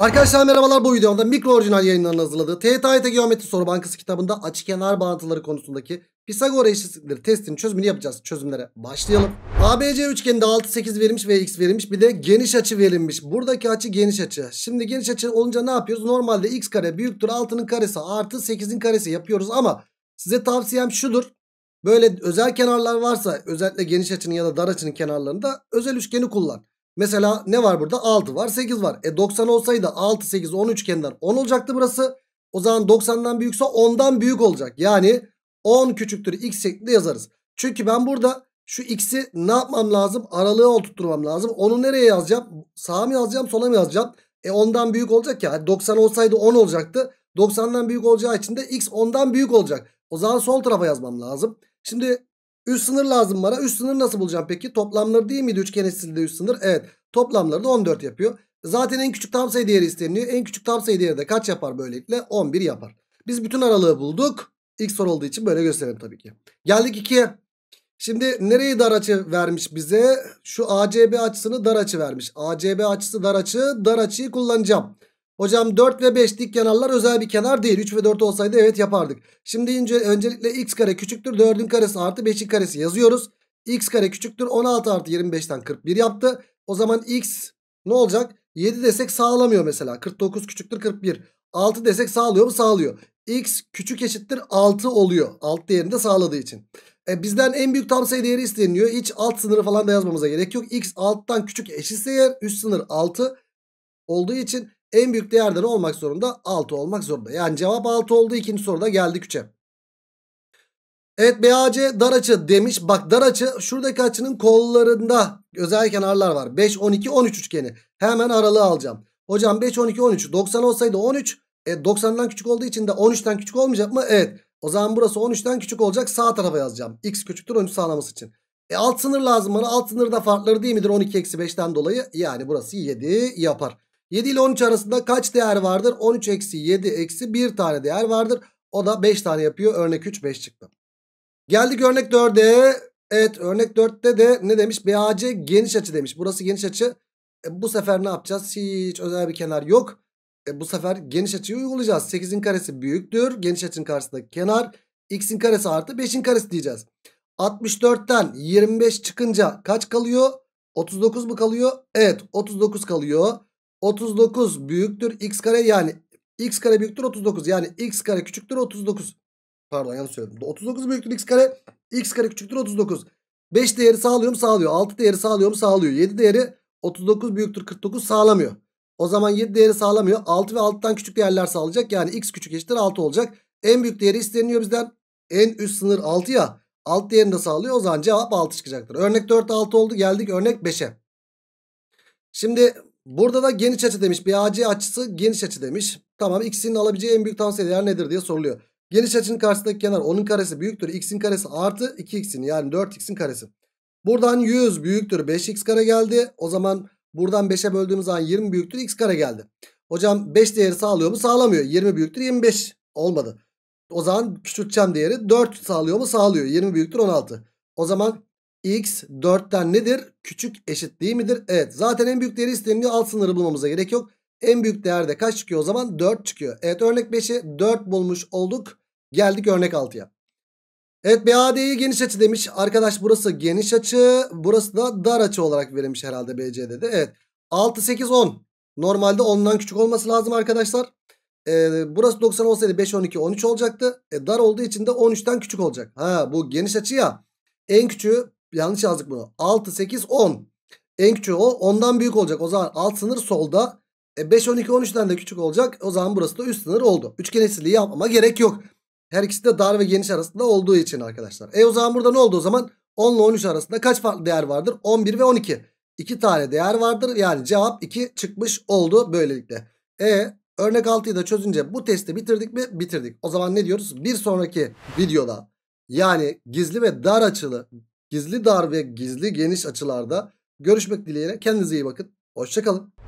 Arkadaşlar merhabalar bu videomda mikro orijinal yayınlarının hazırladığı TYT Geometri Soru Bankası kitabında kenar bağıntıları konusundaki Pisagor eşitsizlikleri testinin çözümünü yapacağız. Çözümlere başlayalım. ABC üçgeninde 6 8 verilmiş ve x verilmiş. Bir de geniş açı verilmiş. Buradaki açı geniş açı. Şimdi geniş açı olunca ne yapıyoruz? Normalde x kare büyüktür 6'nın karesi artı 8'in karesi yapıyoruz ama size tavsiyem şudur. Böyle özel kenarlar varsa özellikle geniş açının ya da dar açının kenarlarında özel üçgeni kullan. Mesela ne var burada? 6 var 8 var. E 90 olsaydı 6 8 10 üçgeninden 10 olacaktı burası. O zaman 90'dan büyükse 10'dan büyük olacak. Yani 10 küçüktür x şeklinde yazarız. Çünkü ben burada şu x'i ne yapmam lazım? Aralığı oturtturmam lazım. Onu nereye yazacağım? Sağa mı yazacağım sola mı yazacağım? E 10'dan büyük olacak ya. 90 olsaydı 10 olacaktı. 90'dan büyük olacağı için de x 10'dan büyük olacak. O zaman sol tarafa yazmam lazım. Şimdi Üst sınır lazım bana. Üst sınır nasıl bulacağım peki? Toplamları değil miydi üçgen eşsizliğinde üst sınır? Evet. Toplamları da 14 yapıyor. Zaten en küçük tam sayı değeri isteniyor. En küçük tam sayı değeri de kaç yapar böylelikle? 11 yapar. Biz bütün aralığı bulduk. İlk soru olduğu için böyle gösterelim tabii ki. Geldik 2'ye. Şimdi nereyi dar açı vermiş bize? Şu ACB açısını dar açı vermiş. ACB açısı dar açı. Dar açıyı kullanacağım. Hocam 4 ve 5 dik kenarlar özel bir kenar değil. 3 ve 4 olsaydı evet yapardık. Şimdi ince, öncelikle x kare küçüktür 4'ün karesi artı 5'in karesi yazıyoruz. x kare küçüktür 16 artı 25'ten 41 yaptı. O zaman x ne olacak? 7 desek sağlamıyor mesela. 49 küçüktür 41. 6 desek sağlıyor mu? Sağlıyor. x küçük eşittir 6 oluyor. Alt değerinde sağladığı için. E, bizden en büyük tam sayı değeri isteniyor. Hiç alt sınırı falan da yazmamıza gerek yok. x alttan küçük eşitse eğer üst sınır 6 olduğu için en büyük değerleri olmak zorunda 6 olmak zorunda. Yani cevap 6 oldu. İkinci soruda geldi küçe. Evet BAC dar açı demiş. Bak dar açı şuradaki açının kollarında özel kenarlar var. 5, 12, 13 üçgeni. Hemen aralığı alacağım. Hocam 5, 12, 13. 90 olsaydı 13. E, 90'dan küçük olduğu için de 13'ten küçük olmayacak mı? Evet. O zaman burası 13'ten küçük olacak. Sağ tarafa yazacağım. X küçüktür 13 sağlaması için. E, alt sınır lazım bana. Alt sınırda farkları değil midir? 12-5'ten dolayı. Yani burası 7 yapar. 7 ile 13 arasında kaç değer vardır? 13 eksi 7 eksi 1 tane değer vardır. O da 5 tane yapıyor. Örnek 3 5 çıktı. Geldik örnek 4'e. Evet örnek 4'te de ne demiş? BAC geniş açı demiş. Burası geniş açı. E, bu sefer ne yapacağız? Hiç özel bir kenar yok. E, bu sefer geniş açıyı uygulayacağız. 8'in karesi büyüktür. Geniş açının karşısındaki kenar. X'in karesi artı 5'in karesi diyeceğiz. 64'ten 25 çıkınca kaç kalıyor? 39 mu kalıyor? Evet 39 kalıyor. 39 büyüktür x kare yani x kare büyüktür 39 yani x kare küçüktür 39. Pardon yanlış söyledim. 39 büyüktür x kare x kare küçüktür 39. 5 değeri sağlıyorum sağlıyor. 6 değeri sağlıyorum sağlıyor. 7 değeri 39 büyüktür 49 sağlamıyor. O zaman 7 değeri sağlamıyor. 6 ve 6'tan küçük değerler sağlayacak. Yani x küçük eşittir 6 olacak. En büyük değeri isteniyor bizden. En üst sınır 6 ya. Alt değerini de sağlıyor. O zaman cevap 6 çıkacaktır. Örnek 4 6 oldu. Geldik örnek 5'e. Şimdi Burada da geniş açı demiş. bir BAC açısı geniş açı demiş. Tamam x'in alabileceği en büyük tansiyel değer nedir diye soruluyor. Geniş açının karşısındaki kenar onun karesi büyüktür. x'in karesi artı 2x'in yani 4x'in karesi. Buradan 100 büyüktür 5x kare geldi. O zaman buradan 5'e böldüğümüz zaman 20 büyüktür x kare geldi. Hocam 5 değeri sağlıyor mu? Sağlamıyor. 20 büyüktür 25 olmadı. O zaman küçülteceğim değeri 4 sağlıyor mu? Sağlıyor. 20 büyüktür 16. O zaman x 4'ten nedir? Küçük eşit değil midir? Evet zaten en büyük değeri isteniliyor. Alt sınırı bulmamıza gerek yok. En büyük değerde kaç çıkıyor o zaman? 4 çıkıyor. Evet örnek 5'i 4 bulmuş olduk. Geldik örnek 6'ya. Evet BAD'yi geniş açı demiş. Arkadaş burası geniş açı. Burası da dar açı olarak verilmiş herhalde de Evet 6, 8, 10. Normalde 10'dan küçük olması lazım arkadaşlar. Ee, burası 90 olsaydı 5, 12, 13 olacaktı. E, dar olduğu için de 13'ten küçük olacak. Ha bu geniş açı ya. En küçüğü yanlış yazdık bunu. 6, 8, 10. En küçük o. ondan büyük olacak. O zaman alt sınır solda. E 5, 12, 13'ten de küçük olacak. O zaman burası da üst sınır oldu. Üçgen eşitliği yapmama gerek yok. Her ikisi de dar ve geniş arasında olduğu için arkadaşlar. E o zaman burada ne oldu o zaman? 10 ile 13 arasında kaç farklı değer vardır? 11 ve 12. 2 tane değer vardır. Yani cevap 2 çıkmış oldu böylelikle. E örnek 6'yı da çözünce bu testi bitirdik mi? Bitirdik. O zaman ne diyoruz? Bir sonraki videoda yani gizli ve dar açılı gizli dar ve gizli geniş açılarda görüşmek dileğiyle. Kendinize iyi bakın. Hoşçakalın.